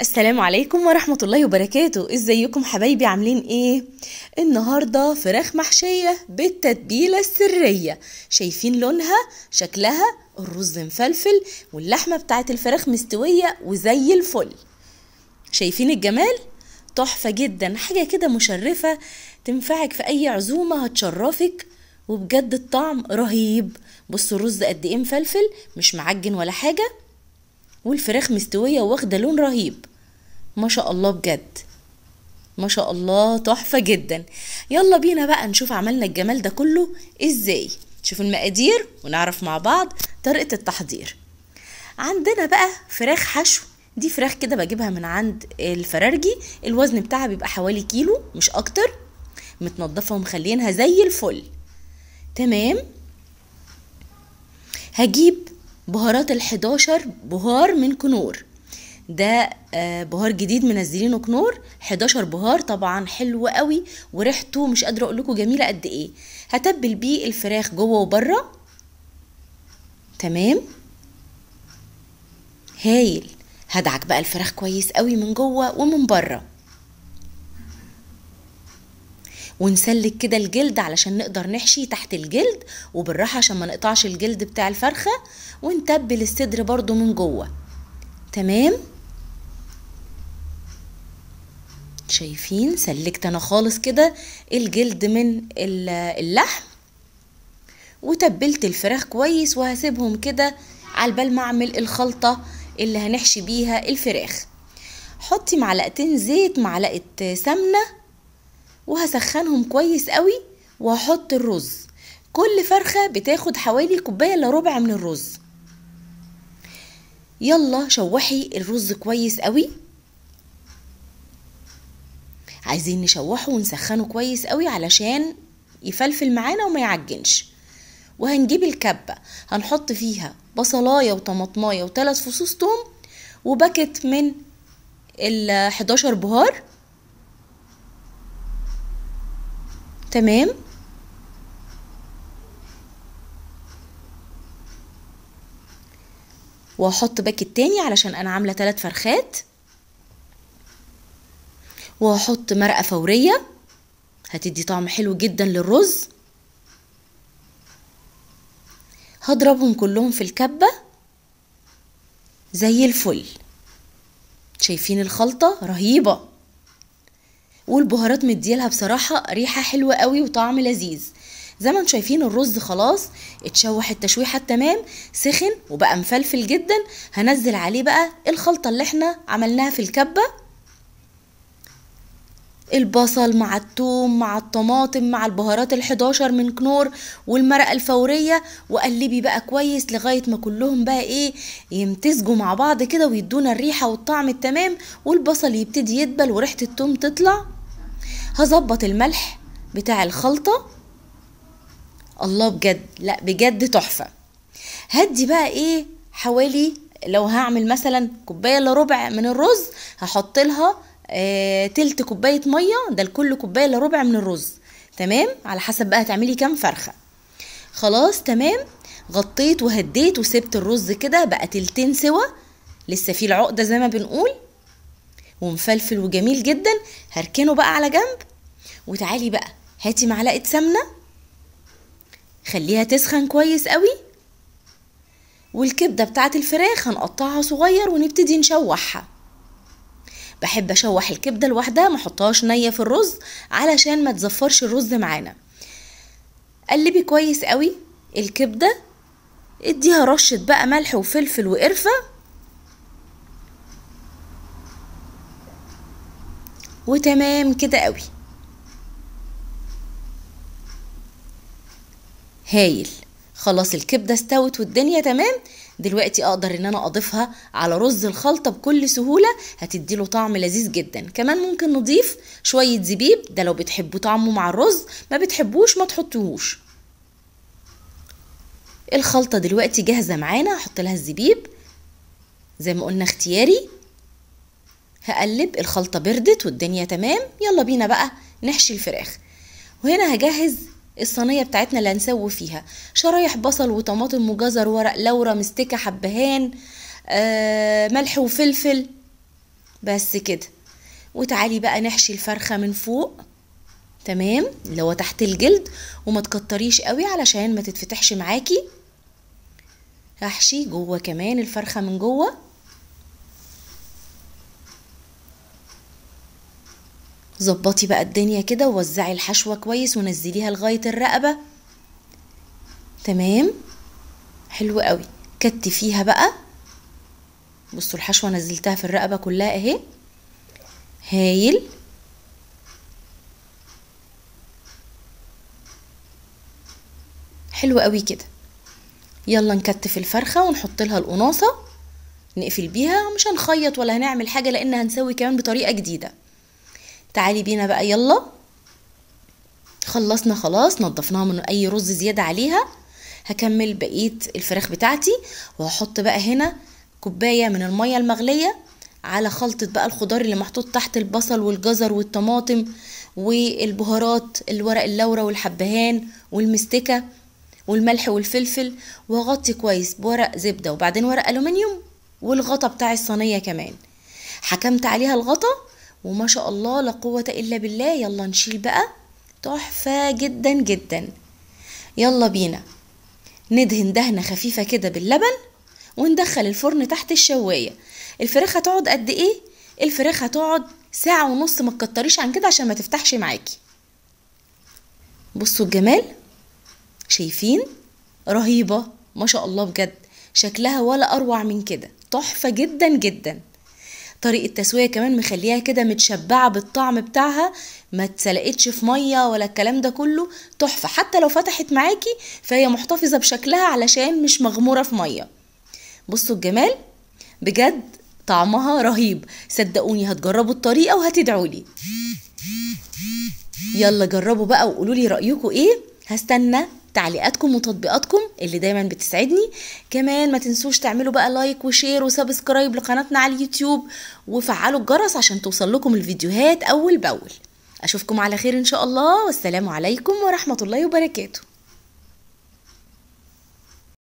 السلام عليكم ورحمة الله وبركاته ازيكم حبايبي عاملين ايه النهاردة فراخ محشية بالتتبيلة السرية شايفين لونها شكلها الرز مفلفل واللحمة بتاعت الفراخ مستوية وزي الفل شايفين الجمال تحفة جدا حاجة كده مشرفة تنفعك في اي عزومة هتشرفك وبجد الطعم رهيب بصوا الرز قد ايه مفلفل مش معجن ولا حاجه والفراخ مستوية واخدة لون رهيب ما شاء الله بجد ما شاء الله تحفة جدا يلا بينا بقى نشوف عملنا الجمال ده كله ازاي نشوف المقادير ونعرف مع بعض طريقة التحضير عندنا بقى فراخ حشو دي فراخ كده بجيبها من عند الفرارجي الوزن بتاعها بيبقى حوالي كيلو مش اكتر متنضفة ومخلينها زي الفل تمام هجيب بهارات ال11 بهار من كنور ده آه، بهار جديد منزلينه كنور 11 بهار طبعا حلو قوي وريحته مش قادره اقول لكم جميله قد ايه هتبل بيه الفراخ جوه وبره تمام هايل هدعك بقى الفراخ كويس قوي من جوه ومن بره ونسلك كده الجلد علشان نقدر نحشي تحت الجلد وبالراحة عشان ما نقطعش الجلد بتاع الفرخة ونتبل الصدر برضو من جوه تمام شايفين سلكت انا خالص كده الجلد من اللحم وتبلت الفراخ كويس وهسيبهم كده على بال ما اعمل الخلطه اللي هنحشي بيها الفراخ حطي معلقتين زيت معلقه سمنه وهسخنهم كويس قوي وهحط الرز كل فرخة بتاخد حوالي كوباية الا ربع من الرز يلا شوحي الرز كويس قوي عايزين نشوحه ونسخنه كويس قوي علشان يفلفل معانا وما يعجنش وهنجيب الكبة هنحط فيها بصلاية وطماطماية وثلاث فصوص توم وباكت من ال 11 بهار تمام وهحط باك التاني علشان انا عامله تلات فرخات وهحط مرقه فوريه هتدي طعم حلو جدا للرز هضربهم كلهم في الكبه زي الفل شايفين الخلطه رهيبه والبهارات مديلها بصراحة ريحة حلوة قوي وطعم لذيذ زي ما انتم شايفين الرز خلاص اتشوح التشويحه التمام سخن وبقى مفلفل جدا هنزل عليه بقى الخلطه اللي احنا عملناها في الكبه البصل مع التوم مع الطماطم مع البهارات ال من كنور والمرقه الفوريه وقلبي بقى كويس لغايه ما كلهم بقى ايه يمتزجوا مع بعض كده ويدونا الريحه والطعم التمام والبصل يبتدي يدبل وريحه التوم تطلع هظبط الملح بتاع الخلطة الله بجد لا بجد تحفة هدي بقى ايه حوالي لو هعمل مثلا كوباية الا ربع من الرز هحط لها آه تلت كوباية مية ده لكل كوباية الا ربع من الرز تمام على حسب بقى هتعملي كام فرخة خلاص تمام غطيت وهديت وسبت الرز كده بقى تلتين سوا لسه فيه العقدة زي ما بنقول ومفلفل وجميل جدا هركنه بقى على جنب وتعالي بقى هاتي معلقه سمنه خليها تسخن كويس قوي والكبده بتاعه الفراخ هنقطعها صغير ونبتدي نشوحها بحب اشوح الكبده لوحدها ما احطهاش نيه في الرز علشان ما تزفرش الرز معانا قلبي كويس قوي الكبده اديها رشه بقى ملح وفلفل وقرفه وتمام كده قوي هايل خلاص الكبدة استوت والدنيا تمام دلوقتي اقدر ان انا اضيفها على رز الخلطة بكل سهولة هتديله طعم لذيذ جدا كمان ممكن نضيف شوية زبيب ده لو بتحبوا طعمه مع الرز ما بتحبوش ما تحطوهوش الخلطة دلوقتي جاهزة معانا هحط لها الزبيب زي ما قلنا اختياري هقلب الخلطة بردت والدنيا تمام يلا بينا بقى نحشي الفراخ وهنا هجهز الصينية بتاعتنا اللي هنسوي فيها شرايح بصل وطماطم وجزر ورق لورا مستكة حبهان آه ملح وفلفل بس كده وتعالي بقى نحشي الفرخة من فوق تمام اللي هو تحت الجلد وما تكتريش قوي علشان ما تتفتحش معاكي هحشي جوه كمان الفرخة من جوه ظبطي بقى الدنيا كده ووزعي الحشوة كويس ونزليها لغاية الرقبة تمام حلو قوي كتفيها بقى بصوا الحشوة نزلتها في الرقبة كلها اهي هايل حلو قوي كده يلا نكتف الفرخة ونحط لها القناصة نقفل بيها مش هنخيط ولا هنعمل حاجة لان هنسوي كمان بطريقة جديدة تعالي بينا بقى يلا خلصنا خلاص نضفناها من اي رز زياده عليها هكمل بقيه الفراخ بتاعتي وهحط بقى هنا كوبايه من الميه المغليه على خلطه بقى الخضار اللي محطوط تحت البصل والجزر والطماطم والبهارات الورق اللورة والحبهان والمستكة والملح والفلفل واغطي كويس بورق زبدة وبعدين ورق ألومنيوم والغطا بتاع الصينية كمان حكمت عليها الغطا وما شاء الله لا قوة إلا بالله يلا نشيل بقى تحفة جدا جدا يلا بينا ندهن دهنة خفيفة كده باللبن وندخل الفرن تحت الشواية الفراخ هتقعد قد ايه؟ الفراخ هتقعد ساعة ونص ما تكتريش عن كده عشان ما تفتحش معاكي بصوا الجمال شايفين رهيبة ما شاء الله بجد شكلها ولا أروع من كده تحفة جدا جدا طريقه التسويه كمان مخليها كده متشبعه بالطعم بتاعها ما تسلقتش في ميه ولا الكلام ده كله تحفه حتى لو فتحت معاكي فهي محتفظه بشكلها علشان مش مغموره في ميه بصوا الجمال بجد طعمها رهيب صدقوني هتجربوا الطريقه وهتدعولي يلا جربوا بقى وقولولي رايكم ايه هستنى تعليقاتكم وتطبيقاتكم اللي دايما بتسعدني كمان ما تنسوش تعملوا بقى لايك وشير وسبسكرايب لقناتنا على اليوتيوب وفعلوا الجرس عشان توصل لكم الفيديوهات اول باول اشوفكم على خير ان شاء الله والسلام عليكم ورحمه الله وبركاته